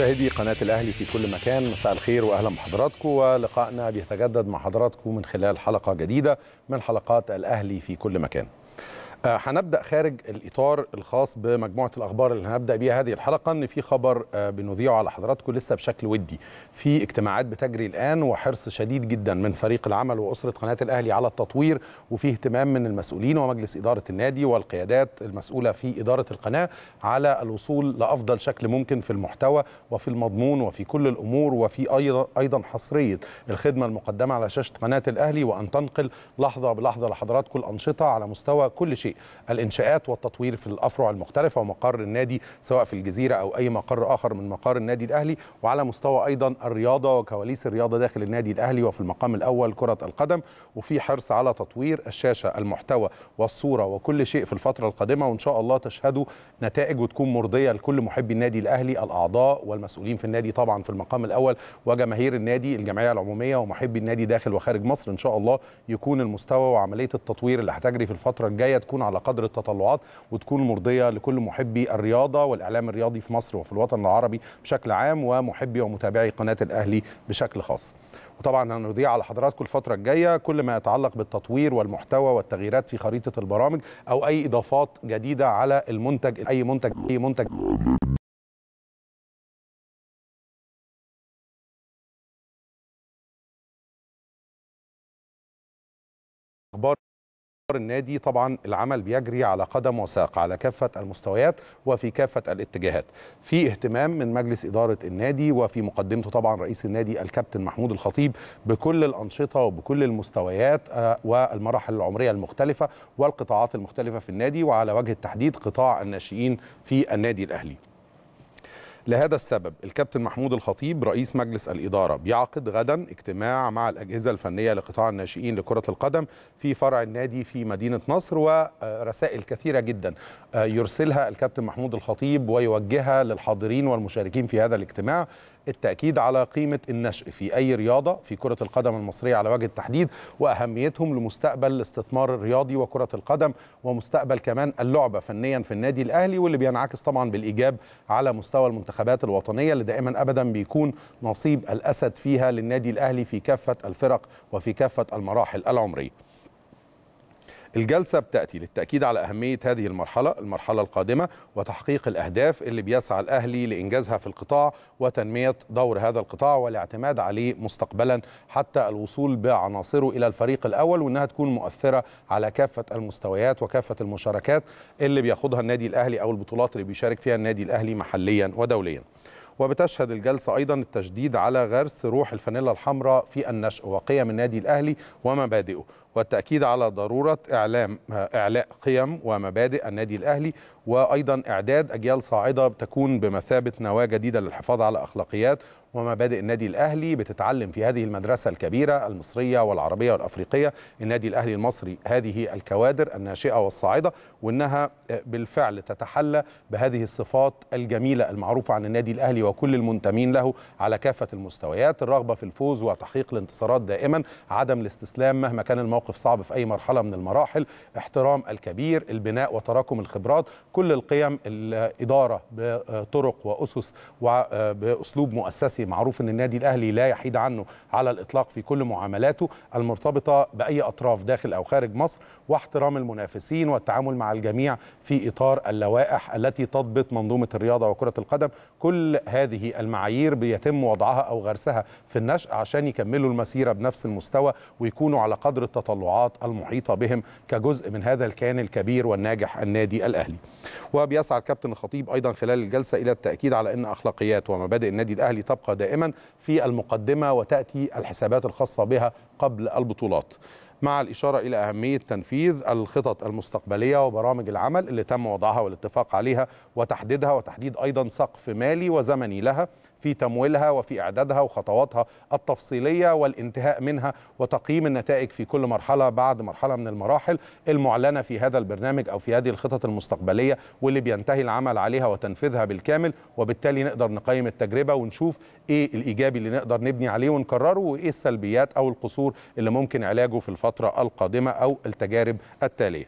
مشاهدي قناة الأهلي في كل مكان مساء الخير وأهلا بحضراتكم ولقائنا بيتجدد مع حضراتكم من خلال حلقة جديدة من حلقات الأهلي في كل مكان آه، هنبدا خارج الاطار الخاص بمجموعه الاخبار اللي هنبدا بيها هذه الحلقه ان في خبر آه، بنذيعه على حضراتكم لسه بشكل ودي في اجتماعات بتجري الان وحرص شديد جدا من فريق العمل واسره قناه الاهلي على التطوير وفي اهتمام من المسؤولين ومجلس اداره النادي والقيادات المسؤوله في اداره القناه على الوصول لافضل شكل ممكن في المحتوى وفي المضمون وفي كل الامور وفي ايضا ايضا حصريه الخدمه المقدمه على شاشه قناه الاهلي وان تنقل لحظه بلحظه لحضراتكم الانشطه على مستوى كل شيء شيء الانشاءات والتطوير في الافرع المختلفه ومقر النادي سواء في الجزيره او اي مقر اخر من مقار النادي الاهلي وعلى مستوى ايضا الرياضه وكواليس الرياضه داخل النادي الاهلي وفي المقام الاول كره القدم وفي حرص على تطوير الشاشه المحتوى والصوره وكل شيء في الفتره القادمه وان شاء الله تشهدوا نتائج وتكون مرضيه لكل محبي النادي الاهلي الاعضاء والمسؤولين في النادي طبعا في المقام الاول وجماهير النادي الجمعيه العموميه ومحبي النادي داخل وخارج مصر ان شاء الله يكون المستوى وعمليه التطوير اللي هتجري في الفتره الجايه تكون تكون على قدر التطلعات وتكون مرضيه لكل محبي الرياضه والاعلام الرياضي في مصر وفي الوطن العربي بشكل عام ومحبي ومتابعي قناه الاهلي بشكل خاص. وطبعا هنضيع على حضراتكم الفتره الجايه كل ما يتعلق بالتطوير والمحتوى والتغييرات في خريطه البرامج او اي اضافات جديده على المنتج اي منتج اي منتج اخبار النادي طبعا العمل بيجري على قدم وساق على كافة المستويات وفي كافة الاتجاهات في اهتمام من مجلس إدارة النادي وفي مقدمته طبعا رئيس النادي الكابتن محمود الخطيب بكل الأنشطة وبكل المستويات آه، والمراحل العمرية المختلفة والقطاعات المختلفة في النادي وعلى وجه التحديد قطاع الناشئين في النادي الأهلي لهذا السبب الكابتن محمود الخطيب رئيس مجلس الإدارة بيعقد غدا اجتماع مع الأجهزة الفنية لقطاع الناشئين لكرة القدم في فرع النادي في مدينة نصر ورسائل كثيرة جدا آه، يرسلها الكابتن محمود الخطيب ويوجهها للحاضرين والمشاركين في هذا الاجتماع التأكيد على قيمة النشء في أي رياضة في كرة القدم المصرية على وجه التحديد وأهميتهم لمستقبل الاستثمار الرياضي وكرة القدم ومستقبل كمان اللعبة فنيا في النادي الأهلي واللي بينعكس طبعا بالإيجاب على مستوى المنتخبات الوطنية اللي دائما أبدا بيكون نصيب الأسد فيها للنادي الأهلي في كافة الفرق وفي كافة المراحل العمرية الجلسة بتأتي للتأكيد على أهمية هذه المرحلة المرحلة القادمة وتحقيق الأهداف اللي بيسعى الأهلي لإنجازها في القطاع وتنمية دور هذا القطاع والاعتماد عليه مستقبلا حتى الوصول بعناصره إلى الفريق الأول وأنها تكون مؤثرة على كافة المستويات وكافة المشاركات اللي بياخدها النادي الأهلي أو البطولات اللي بيشارك فيها النادي الأهلي محليا ودوليا وبتشهد الجلسة أيضا التشديد على غرس روح الفانيلا الحمراء في النشأ وقيم النادي الأهلي ومبادئه والتأكيد على ضرورة إعلام إعلاء قيم ومبادئ النادي الأهلي وأيضا إعداد أجيال صاعدة تكون بمثابة نواة جديدة للحفاظ على أخلاقيات ومبادئ النادي الاهلي بتتعلم في هذه المدرسه الكبيره المصريه والعربيه والافريقيه النادي الاهلي المصري هذه الكوادر الناشئه والصاعده وانها آه، بالفعل تتحلى بهذه الصفات الجميله المعروفه عن النادي الاهلي وكل المنتمين له على كافه المستويات الرغبه في الفوز وتحقيق الانتصارات دائما عدم الاستسلام مهما كان الموقف صعب في اي مرحله من المراحل احترام الكبير البناء وتراكم الخبرات كل القيم الاداره بطرق واسس وباسلوب آه، مؤسسي الرئاسي معروف أن النادي الأهلي لا يحيد عنه على الإطلاق في كل معاملاته المرتبطة بأي أطراف داخل أو خارج مصر واحترام المنافسين والتعامل مع الجميع في إطار اللوائح التي تضبط منظومة الرياضة وكرة القدم كل هذه المعايير بيتم وضعها أو غرسها في النشأ عشان يكملوا المسيرة بنفس المستوى ويكونوا على قدر التطلعات المحيطة بهم كجزء من هذا الكيان الكبير والناجح النادي الأهلي وبيسعى الكابتن الخطيب أيضا خلال الجلسة إلى التأكيد على أن أخلاقيات ومبادئ النادي الأهلي تبقى دائما في المقدمة وتأتي الحسابات الخاصة بها قبل البطولات مع الإشارة إلى أهمية تنفيذ الخطط المستقبلية وبرامج العمل اللي تم وضعها والاتفاق عليها وتحديدها وتحديد أيضا سقف مالي وزمني لها في تمويلها وفي إعدادها وخطواتها التفصيلية والانتهاء منها وتقييم النتائج في كل مرحلة بعد مرحلة من المراحل المعلنة في هذا البرنامج أو في هذه الخطط المستقبلية واللي بينتهي العمل عليها وتنفيذها بالكامل وبالتالي نقدر نقيم التجربة ونشوف إيه الإيجابي اللي نقدر نبني عليه ونكرره وإيه السلبيات أو القصور اللي ممكن علاجه في الفترة القادمة أو التجارب التالية